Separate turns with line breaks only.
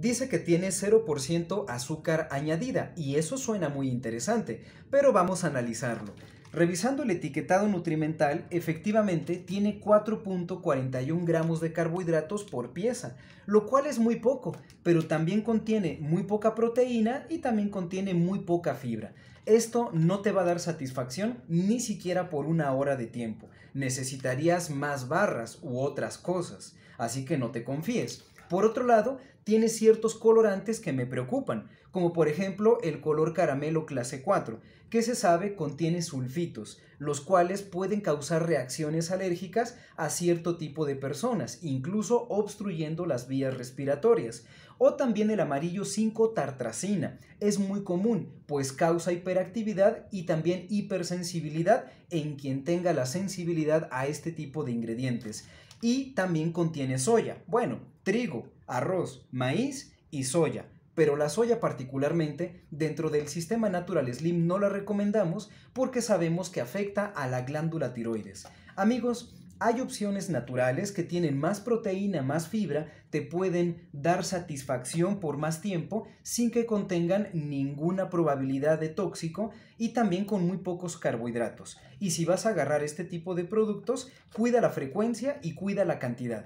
dice que tiene 0% azúcar añadida y eso suena muy interesante, pero vamos a analizarlo. Revisando el etiquetado nutrimental, efectivamente tiene 4.41 gramos de carbohidratos por pieza, lo cual es muy poco, pero también contiene muy poca proteína y también contiene muy poca fibra. Esto no te va a dar satisfacción ni siquiera por una hora de tiempo. Necesitarías más barras u otras cosas, así que no te confíes. Por otro lado, tiene ciertos colorantes que me preocupan, como por ejemplo el color caramelo clase 4, que se sabe contiene sulfitos, los cuales pueden causar reacciones alérgicas a cierto tipo de personas, incluso obstruyendo las vías respiratorias. O también el amarillo 5-tartracina. Es muy común, pues causa hiperactividad y también hipersensibilidad en quien tenga la sensibilidad a este tipo de ingredientes. Y también contiene soya. Bueno, trigo, arroz, maíz y soya pero la soya particularmente dentro del sistema natural slim no la recomendamos porque sabemos que afecta a la glándula tiroides. Amigos, hay opciones naturales que tienen más proteína, más fibra, te pueden dar satisfacción por más tiempo sin que contengan ninguna probabilidad de tóxico y también con muy pocos carbohidratos. Y si vas a agarrar este tipo de productos, cuida la frecuencia y cuida la cantidad.